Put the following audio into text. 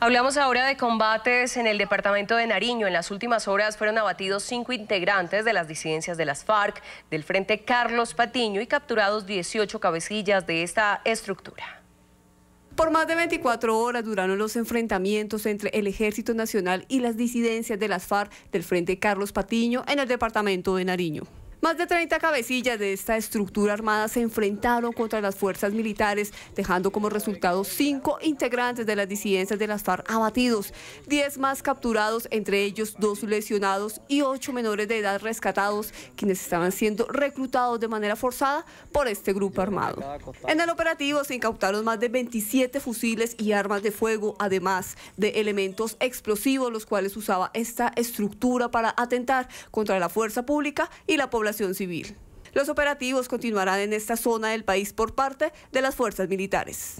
Hablamos ahora de combates en el departamento de Nariño. En las últimas horas fueron abatidos cinco integrantes de las disidencias de las FARC, del Frente Carlos Patiño y capturados 18 cabecillas de esta estructura. Por más de 24 horas duraron los enfrentamientos entre el Ejército Nacional y las disidencias de las FARC del Frente Carlos Patiño en el departamento de Nariño. Más de 30 cabecillas de esta estructura armada se enfrentaron contra las fuerzas militares, dejando como resultado cinco integrantes de las disidencias de las FARC abatidos, 10 más capturados, entre ellos dos lesionados y ocho menores de edad rescatados, quienes estaban siendo reclutados de manera forzada por este grupo armado. En el operativo se incautaron más de 27 fusiles y armas de fuego, además de elementos explosivos, los cuales usaba esta estructura para atentar contra la fuerza pública y la población civil. Los operativos continuarán en esta zona del país por parte de las fuerzas militares.